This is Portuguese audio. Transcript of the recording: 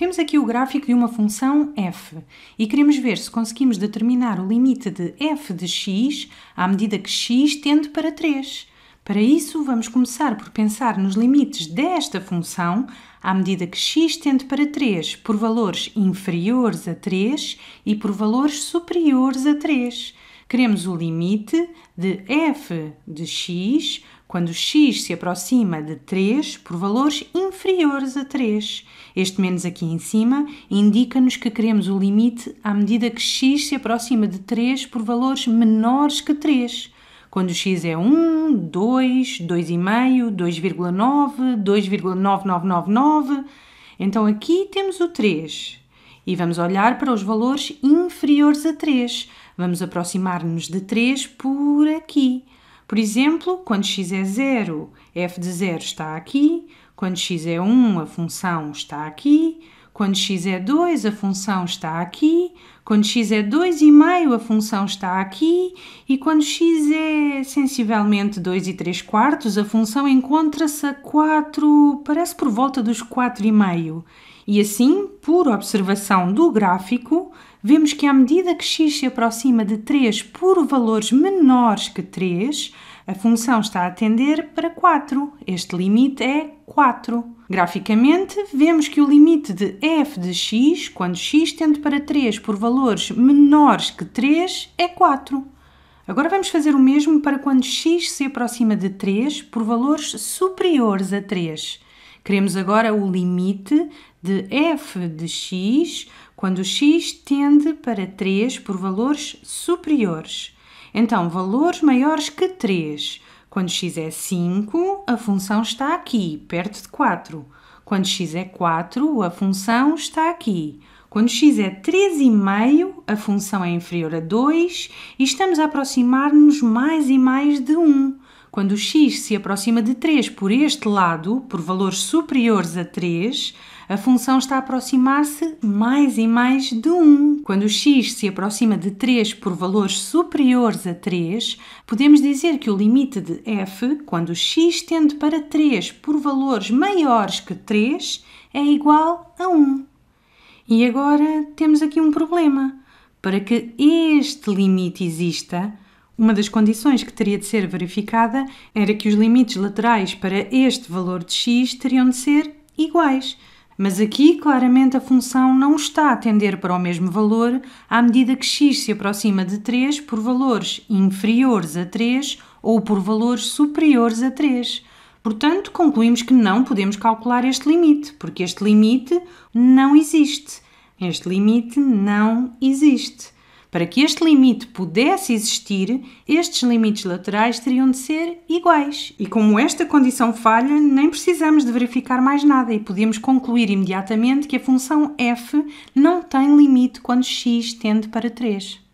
Temos aqui o gráfico de uma função f e queremos ver se conseguimos determinar o limite de f de x à medida que x tende para 3. Para isso, vamos começar por pensar nos limites desta função à medida que x tende para 3 por valores inferiores a 3 e por valores superiores a 3. Queremos o limite de f de x quando x se aproxima de 3 por valores inferiores a 3. Este menos aqui em cima indica-nos que queremos o limite à medida que x se aproxima de 3 por valores menores que 3. Quando x é 1, 2, 2,5, 2,9, 2,9999. Então aqui temos o 3 e vamos olhar para os valores inferiores a 3. Vamos aproximar-nos de 3 por aqui. Por exemplo, quando x é 0, f de 0 está aqui. Quando x é 1, a função está aqui. Quando x é 2, a função está aqui. Quando x é 2,5, a função está aqui. E quando x é sensivelmente 2 e 3 quartos, a função encontra-se a 4, parece por volta dos 4,5. E assim, por observação do gráfico, vemos que à medida que x se aproxima de 3 por valores menores que 3, a função está a tender para 4. Este limite é 4. Graficamente, vemos que o limite de f de x, quando x tende para 3 por valores menores que 3, é 4. Agora vamos fazer o mesmo para quando x se aproxima de 3 por valores superiores a 3. Queremos agora o limite de f de x quando x tende para 3 por valores superiores. Então, valores maiores que 3. Quando x é 5, a função está aqui, perto de 4. Quando x é 4, a função está aqui. Quando x é 3,5, a função é inferior a 2 e estamos a aproximar-nos mais e mais de 1. Quando x se aproxima de 3 por este lado, por valores superiores a 3, a função está a aproximar-se mais e mais de 1. Quando x se aproxima de 3 por valores superiores a 3, podemos dizer que o limite de f, quando x tende para 3 por valores maiores que 3, é igual a 1. E agora temos aqui um problema. Para que este limite exista, uma das condições que teria de ser verificada era que os limites laterais para este valor de x teriam de ser iguais. Mas aqui, claramente, a função não está a tender para o mesmo valor à medida que x se aproxima de 3 por valores inferiores a 3 ou por valores superiores a 3. Portanto, concluímos que não podemos calcular este limite, porque este limite não existe. Este limite não existe. Para que este limite pudesse existir, estes limites laterais teriam de ser iguais. E como esta condição falha, nem precisamos de verificar mais nada e podemos concluir imediatamente que a função f não tem limite quando x tende para 3.